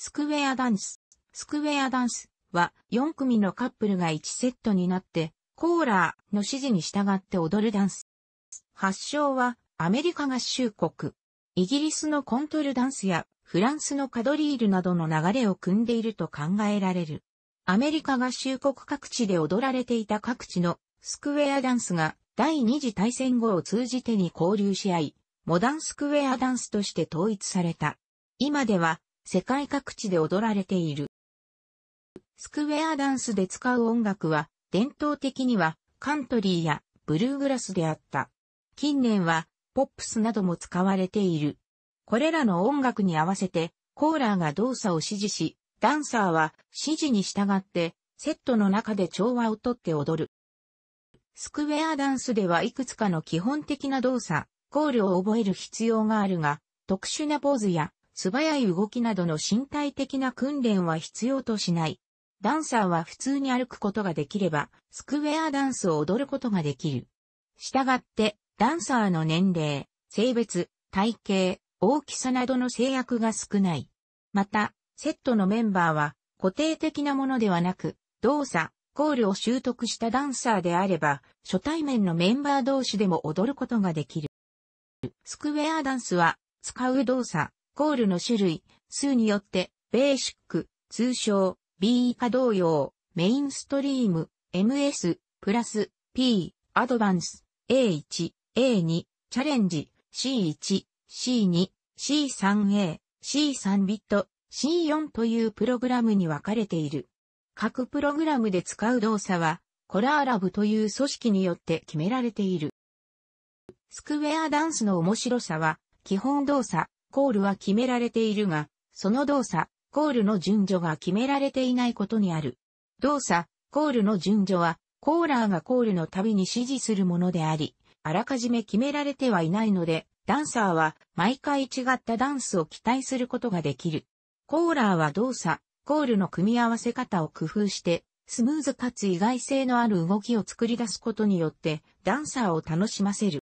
スクウェアダンス。スクウェアダンスは4組のカップルが1セットになって、コーラーの指示に従って踊るダンス。発祥はアメリカ合衆国。イギリスのコントルダンスやフランスのカドリールなどの流れを組んでいると考えられる。アメリカ合衆国各地で踊られていた各地のスクウェアダンスが第二次大戦後を通じてに交流し合い、モダンスクウェアダンスとして統一された。今では世界各地で踊られている。スクウェアダンスで使う音楽は、伝統的にはカントリーやブルーグラスであった。近年はポップスなども使われている。これらの音楽に合わせてコーラーが動作を指示し、ダンサーは指示に従ってセットの中で調和をとって踊る。スクウェアダンスではいくつかの基本的な動作、コールを覚える必要があるが、特殊なポーズや素早い動きなどの身体的な訓練は必要としない。ダンサーは普通に歩くことができれば、スクウェアダンスを踊ることができる。従って、ダンサーの年齢、性別、体型、大きさなどの制約が少ない。また、セットのメンバーは固定的なものではなく、動作、コールを習得したダンサーであれば、初対面のメンバー同士でも踊ることができる。スクウェアダンスは、使う動作、コールの種類、数によって、ベーシック、通称、B 以下同様、メインストリーム、MS、プラス、P、アドバンス、A1、A2、チャレンジ、C1、C2、C3A、C3 ビット、C4 というプログラムに分かれている。各プログラムで使う動作は、コラーラブという組織によって決められている。スクウェアダンスの面白さは、基本動作、コールは決められているが、その動作、コールの順序が決められていないことにある。動作、コールの順序は、コーラーがコールの度に指示するものであり、あらかじめ決められてはいないので、ダンサーは毎回違ったダンスを期待することができる。コーラーは動作、コールの組み合わせ方を工夫して、スムーズかつ意外性のある動きを作り出すことによって、ダンサーを楽しませる。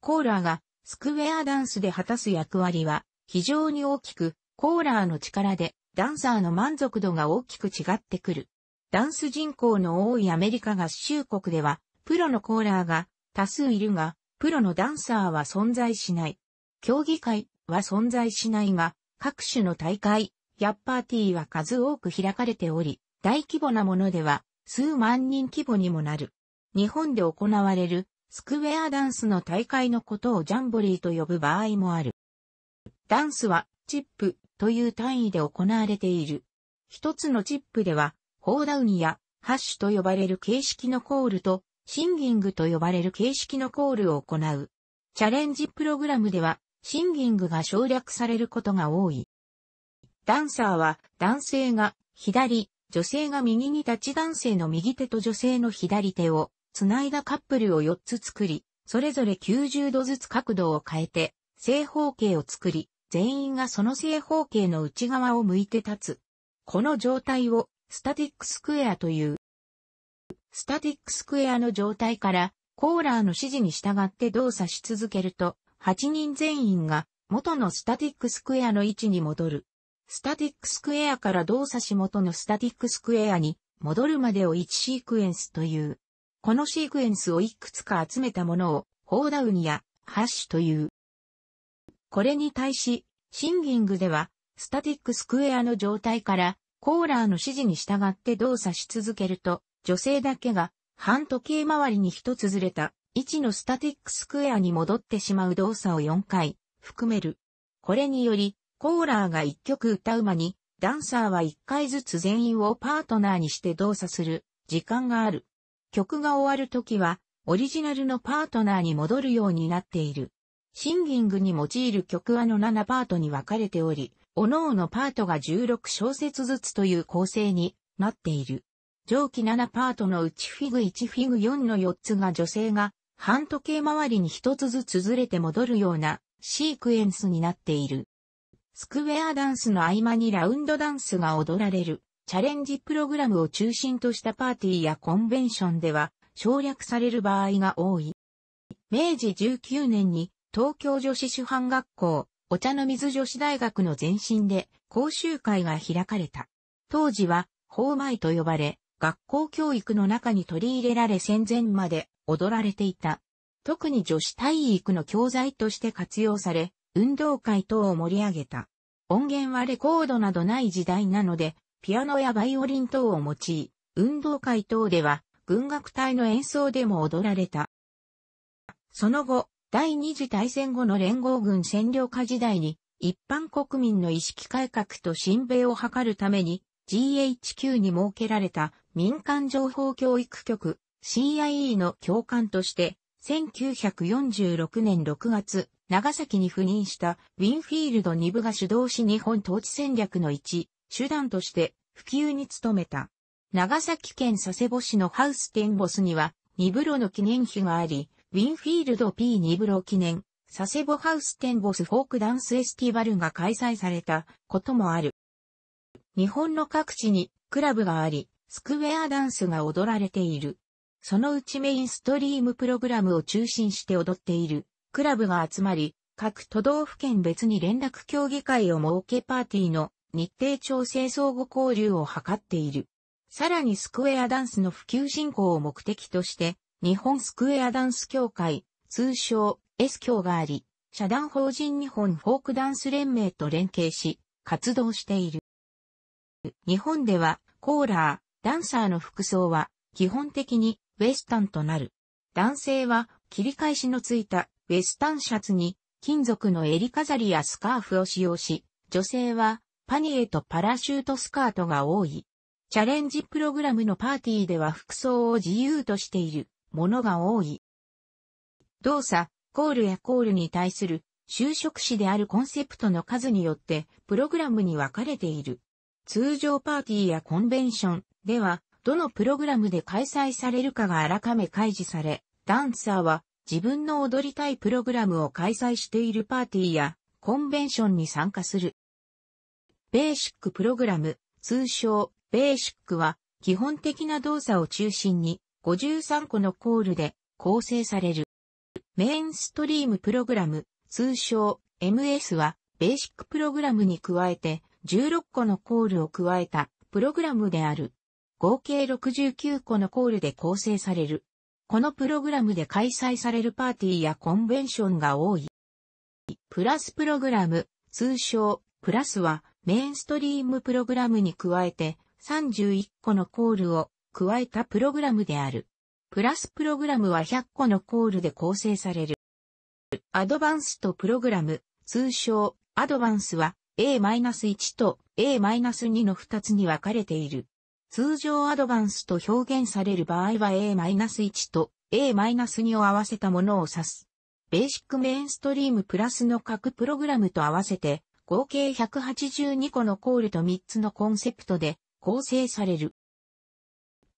コーラーがスクウェアダンスで果たす役割は非常に大きく、コーラーの力でダンサーの満足度が大きく違ってくる。ダンス人口の多いアメリカ合衆国では、プロのコーラーが多数いるが、プロのダンサーは存在しない。競技会は存在しないが、各種の大会、やパーティーは数多く開かれており、大規模なものでは数万人規模にもなる。日本で行われるスクウェアダンスの大会のことをジャンボリーと呼ぶ場合もある。ダンスはチップという単位で行われている。一つのチップでは、ホーダウンやハッシュと呼ばれる形式のコールと、シンギングと呼ばれる形式のコールを行う。チャレンジプログラムでは、シンギングが省略されることが多い。ダンサーは男性が左、女性が右に立ち男性の右手と女性の左手を繋いだカップルを4つ作り、それぞれ90度ずつ角度を変えて、正方形を作り、全員がその正方形の内側を向いて立つ。この状態を、スタティックスクエアという。スタティックスクエアの状態から、コーラーの指示に従って動作し続けると、8人全員が元のスタティックスクエアの位置に戻る。スタティックスクエアから動作し元のスタティックスクエアに戻るまでを1シークエンスという。このシークエンスをいくつか集めたものを、ホーダウンや、ハッシュという。これに対し、シンギングでは、スタティックスクエアの状態から、コーラーの指示に従って動作し続けると、女性だけが、半時計回りに一つずれた、位置のスタティックスクエアに戻ってしまう動作を4回、含める。これにより、コーラーが1曲歌う間に、ダンサーは1回ずつ全員をパートナーにして動作する、時間がある。曲が終わるときは、オリジナルのパートナーに戻るようになっている。シンギングに用いる曲はの7パートに分かれており、各々パートが16小節ずつという構成になっている。上記7パートのうちフィグ1フィグ4の4つが女性が半時計回りに1つずつずれて戻るようなシークエンスになっている。スクウェアダンスの合間にラウンドダンスが踊られる。チャレンジプログラムを中心としたパーティーやコンベンションでは省略される場合が多い。明治19年に東京女子主犯学校、お茶の水女子大学の前身で講習会が開かれた。当時は、法前と呼ばれ、学校教育の中に取り入れられ戦前まで踊られていた。特に女子体育の教材として活用され、運動会等を盛り上げた。音源はレコードなどない時代なので、ピアノやバイオリン等を用い、運動会等では、軍楽隊の演奏でも踊られた。その後、第二次大戦後の連合軍占領下時代に、一般国民の意識改革と新米を図るために、GHQ に設けられた民間情報教育局 CIE の教官として、1946年6月、長崎に赴任したウィンフィールド2部が主導し日本統治戦略の1、手段として普及に努めた。長崎県佐世保市のハウステンボスには、ニブロの記念碑があり、ウィンフィールド P ニブロ記念、佐世保ハウステンボスフォークダンスエスティバルが開催されたこともある。日本の各地にクラブがあり、スクウェアダンスが踊られている。そのうちメインストリームプログラムを中心して踊っているクラブが集まり、各都道府県別に連絡協議会を設けパーティーの日程調整相互交流を図っている。さらにスクエアダンスの普及振興を目的として、日本スクエアダンス協会、通称 S 協があり、社団法人日本フォークダンス連盟と連携し、活動している。日本では、コーラー、ダンサーの服装は、基本的にウェスタンとなる。男性は、切り返しのついたウェスタンシャツに、金属の襟飾りやスカーフを使用し、女性は、パニエとパラシュートスカートが多い。チャレンジプログラムのパーティーでは服装を自由としているものが多い。動作、コールやコールに対する就職詞であるコンセプトの数によってプログラムに分かれている。通常パーティーやコンベンションではどのプログラムで開催されるかが改め開示され、ダンサーは自分の踊りたいプログラムを開催しているパーティーやコンベンションに参加する。ベーシックプログラム、通称、ベーシックは、基本的な動作を中心に、53個のコールで構成される。メインストリームプログラム、通称、MS は、ベーシックプログラムに加えて、16個のコールを加えた、プログラムである。合計69個のコールで構成される。このプログラムで開催されるパーティーやコンベンションが多い。プラスプログラム、通称、プラスは、メインストリームプログラムに加えて31個のコールを加えたプログラムである。プラスプログラムは100個のコールで構成される。アドバンスとプログラム、通称アドバンスは A-1 と A-2 の2つに分かれている。通常アドバンスと表現される場合は A-1 と A-2 を合わせたものを指す。ベーシックメインストリームプラスの各プログラムと合わせて合計182個のコールと3つのコンセプトで構成される。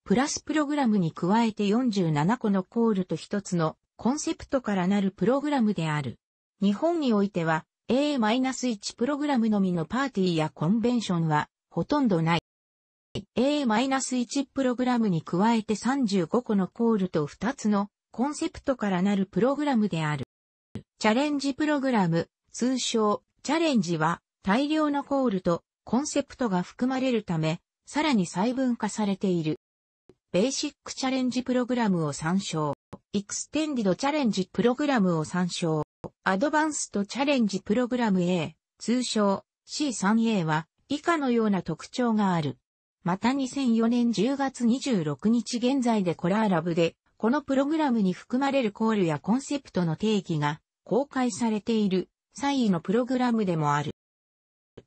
プラスプログラムに加えて47個のコールと1つのコンセプトからなるプログラムである。日本においては A-1 プログラムのみのパーティーやコンベンションはほとんどない。A-1 プログラムに加えて35個のコールと2つのコンセプトからなるプログラムである。チャレンジプログラム、通称チャレンジは大量のコールとコンセプトが含まれるため、さらに細分化されている。ベーシックチャレンジプログラムを参照。エクステンディドチャレンジプログラムを参照。アドバンストチャレンジプログラム A、通称 C3A は以下のような特徴がある。また2004年10月26日現在でコラーラブで、このプログラムに含まれるコールやコンセプトの定義が公開されている。3位のプログラムでもある。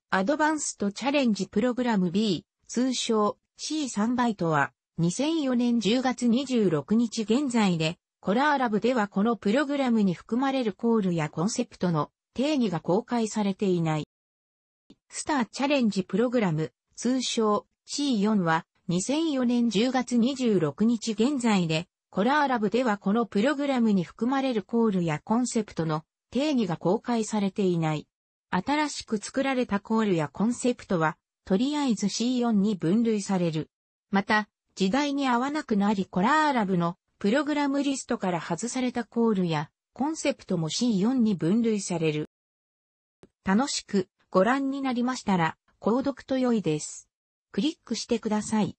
アドバンストチャレンジプログラム B、通称 C3 バイトは、2004年10月26日現在で、コラーラブではこのプログラムに含まれるコールやコンセプトの定義が公開されていない。スターチャレンジプログラム、通称 C4 は、2004年10月26日現在で、コラーラブではこのプログラムに含まれるコールやコンセプトの定義が公開されていない。新しく作られたコールやコンセプトは、とりあえず C4 に分類される。また、時代に合わなくなりコラーラブのプログラムリストから外されたコールやコンセプトも C4 に分類される。楽しくご覧になりましたら、購読と良いです。クリックしてください。